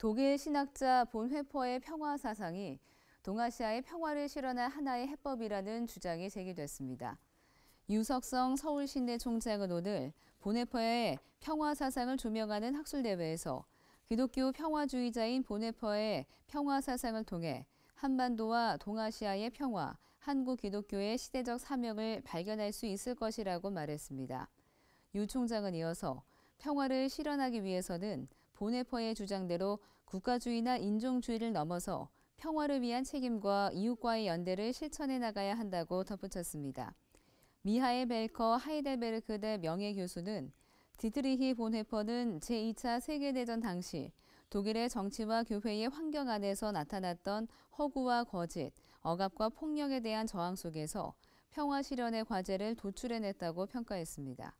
독일 신학자 본 회퍼의 평화 사상이 동아시아의 평화를 실현할 하나의 해법이라는 주장이 제기됐습니다. 유석성 서울신대 총장은 오늘 보네퍼의 평화 사상을 조명하는 학술대회에서 기독교 평화주의자인 보네퍼의 평화 사상을 통해 한반도와 동아시아의 평화, 한국 기독교의 시대적 사명을 발견할 수 있을 것이라고 말했습니다. 유 총장은 이어서 평화를 실현하기 위해서는 보네퍼의 주장대로 국가주의나 인종주의를 넘어서 평화를 위한 책임과 이웃과의 연대를 실천해 나가야 한다고 덧붙였습니다. 미하엘 벨커 하이델베르크대 명예교수는 디트리히 본헤퍼는 제2차 세계대전 당시 독일의 정치와 교회의 환경 안에서 나타났던 허구와 거짓, 억압과 폭력에 대한 저항 속에서 평화 실현의 과제를 도출해냈다고 평가했습니다.